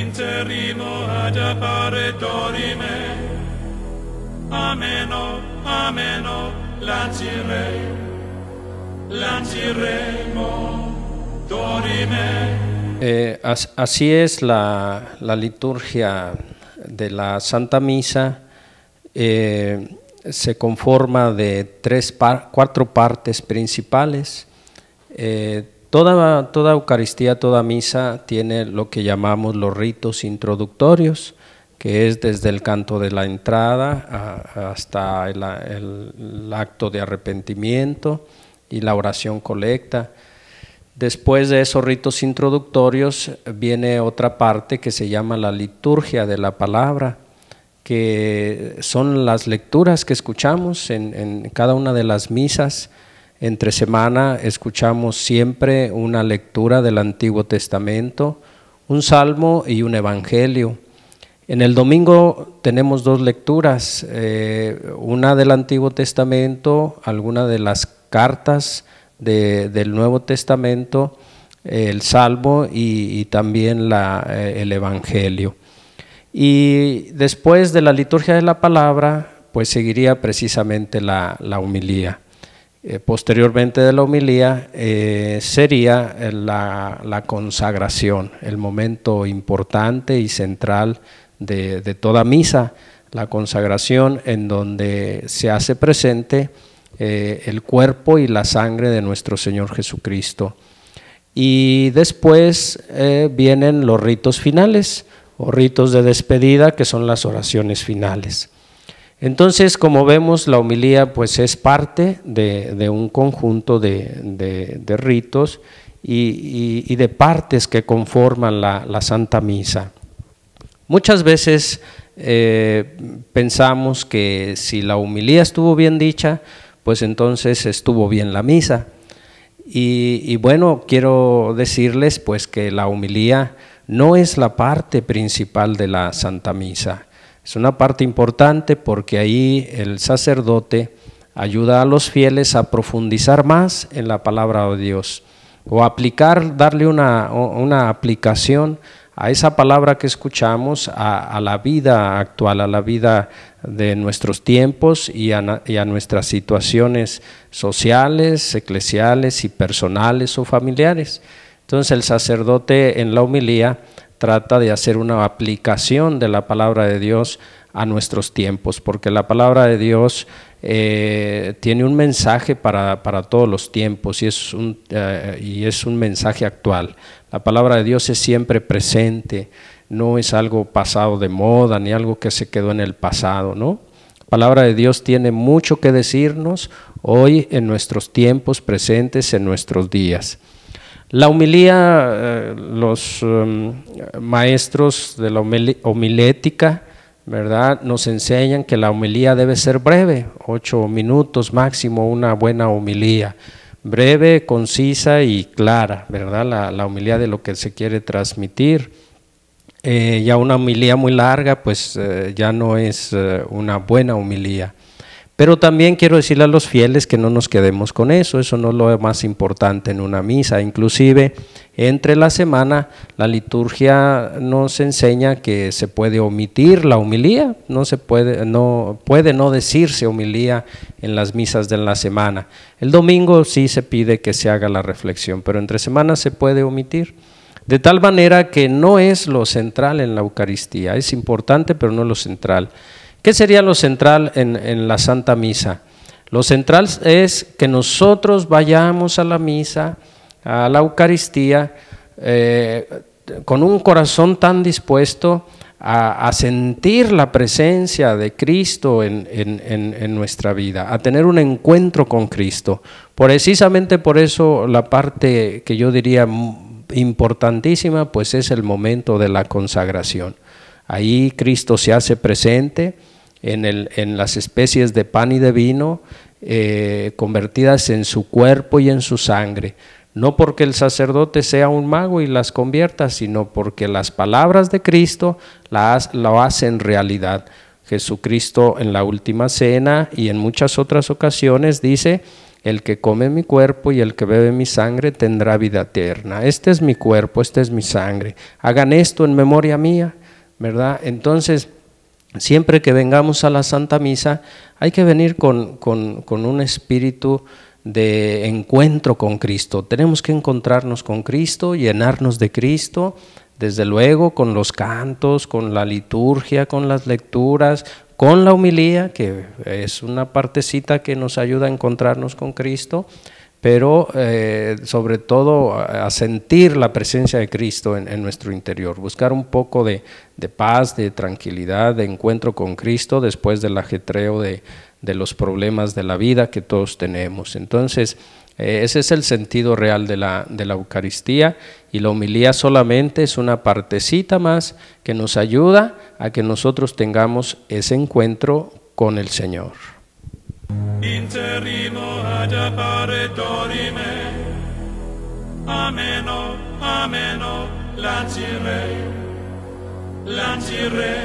interrimo ad apparitori dorime. Ameno, ameno, lancire, lanciremo, dorime. Eh, así es la, la, liturgia de la Santa Misa. Eh, se conforma de tres cuatro partes principales. Eh, Toda, Eucaristía, toda misa tiene lo que llamamos los ritos introductorios, que es desde el canto de la entrada hasta el, acto de arrepentimiento y la oración colecta. Después de esos ritos introductorios viene otra parte que se llama la liturgia de la palabra, que son las lecturas que escuchamos en cada una de las misas entre semana escuchamos siempre una lectura del Antiguo Testamento, un salmo y un evangelio. En el domingo tenemos dos lecturas, eh, una del Antiguo Testamento, alguna de las cartas del Nuevo Testamento, el Salmo y, también eh, el Evangelio. Y después de la liturgia de la palabra, pues seguiría precisamente la, la humilía. Eh, posteriormente de la homilía eh, sería eh, la, consagración, el momento importante y central de, toda misa, la consagración en donde se hace presente el cuerpo y la sangre de nuestro Señor Jesucristo. Y después vienen los ritos finales o ritos de despedida que son las oraciones finales. Entonces, como vemos, la humilía pues es parte de, un conjunto de, ritos y, de partes que conforman la, Santa Misa. Muchas veces eh, pensamos que si la humilía estuvo bien dicha, pues entonces estuvo bien la misa. Y, bueno, quiero decirles pues que la humilía no es la parte principal de la Santa Misa. Es una parte importante porque ahí el sacerdote ayuda a los fieles a profundizar más en la palabra de Dios o aplicar, darle una, aplicación a esa palabra que escuchamos, a, la vida actual, a la vida de nuestros tiempos y a, nuestras situaciones sociales, eclesiales y personales o familiares. Entonces el sacerdote en la homilía trata de hacer una aplicación de la palabra de Dios a nuestros tiempos, porque la palabra de Dios eh, tiene un mensaje para, todos los tiempos eh, y es, un, mensaje actual. La palabra de Dios es siempre presente, no es algo pasado de moda ni algo que se quedó en el pasado, ¿no? La palabra de Dios tiene mucho que decirnos hoy en nuestros tiempos presentes, en nuestros días. La humilía, eh, los em, maestros de la homilética, ¿verdad? Nos enseñan que la humilía debe ser breve, ocho minutos máximo, una buena humilía. Breve, concisa y clara, ¿verdad? La, la de lo que se quiere transmitir. Eh, ya una humilía muy larga, pues eh, ya no es una buena humilía. Pero también quiero decirle a los fieles que no nos quedemos con eso, eso no es lo más importante en una misa. Inclusive, entre la semana, la liturgia nos enseña que se puede omitir la humilía, no se puede, no, puede no decirse humilía en las misas de la semana. El domingo sí se pide que se haga la reflexión, pero entre semanas se puede omitir. De tal manera que no es lo central en la Eucaristía, es importante, pero no lo central. ¿Qué sería lo central en, la Santa Misa? Lo central es que nosotros vayamos a la misa, a la Eucaristía, eh, con un corazón tan dispuesto a, sentir la presencia de Cristo en, en, nuestra vida, a tener un encuentro con Cristo. Precisamente por eso la parte que yo diría importantísima, pues es el momento de la consagración. Ahí Cristo se hace presente en, las especies de pan y de vino, eh, convertidas en su cuerpo y en su sangre. No porque el sacerdote sea un mago y las convierta, sino porque las palabras de Cristo las, lo hacen realidad. Jesucristo en la última cena y en muchas otras ocasiones dice, el que come mi cuerpo y el que bebe mi sangre tendrá vida eterna. Este es mi cuerpo, esta es mi sangre. Hagan esto en memoria mía, ¿verdad? Entonces, siempre que vengamos a la Santa Misa hay que venir con, un espíritu de encuentro con Cristo. Tenemos que encontrarnos con Cristo, llenarnos de Cristo, desde luego con los cantos, con la liturgia, con las lecturas, con la humilía, que es una partecita que nos ayuda a encontrarnos con Cristo, pero eh, sobre todo a, sentir la presencia de Cristo en, nuestro interior, buscar un poco de, paz, de tranquilidad, de encuentro con Cristo después del ajetreo de, los problemas de la vida que todos tenemos. Entonces, eh, ese es el sentido real de la, Eucaristía y la homilía solamente es una partecita más que nos ayuda a que nosotros tengamos ese encuentro con el Señor. interrimo ad appare dorime. Ameno, ameno, lancire, lancire.